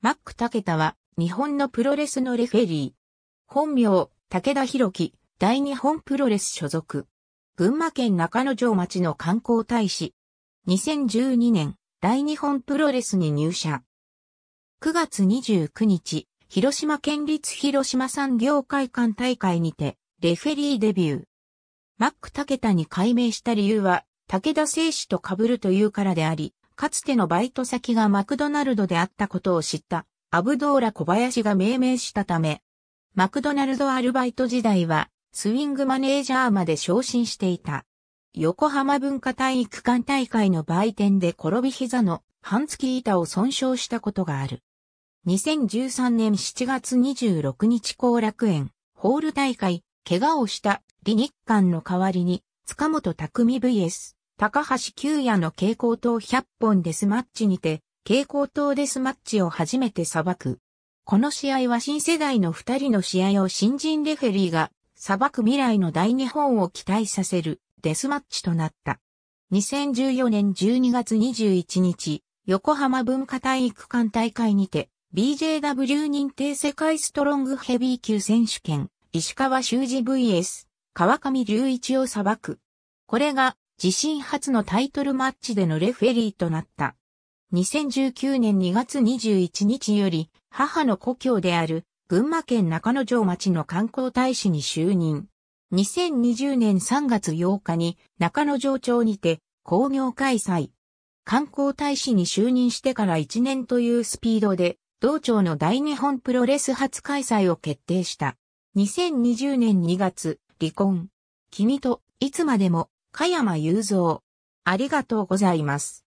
マックタケタは、日本のプロレスのレフェリー。本名、武田博樹、大日本プロレス所属。群馬県中野城町の観光大使。2012年、大日本プロレスに入社。9月29日、広島県立広島産業会館大会にて、レフェリーデビュー。マックタケタに改名した理由は、武田製紙と被るというからであり、かつてのバイト先がマクドナルドであったことを知ったアブドーラ小林が命名したため、マクドナルドアルバイト時代はスイングマネージャーまで昇進していた。横浜文化体育館大会の売店で転び膝の半月板を損傷したことがある。2013年7月26日後楽園ホール大会、怪我をした李日ンの代わりに塚本匠 VS 高橋久也の蛍光灯100本デスマッチにて、蛍光灯デスマッチを初めて裁く。この試合は新世代の2人の試合を新人レフェリーが裁く未来の大日本を期待させるデスマッチとなった。2014年12月21日、横浜文化体育館大会にて、BJW 認定世界ストロングヘビー級選手権、石川修司 VS、川上隆一を裁く。これが自身初のタイトルマッチでのレフェリーとなった。2019年2月21日より、母の故郷である、群馬県中野城町の観光大使に就任。2020年3月8日に中野城町にて工業開催。観光大使に就任してから1年というスピードで、同庁の大日本プロレス初開催を決定した。2020年2月、離婚。君といつまでも加山雄三。ありがとうございます。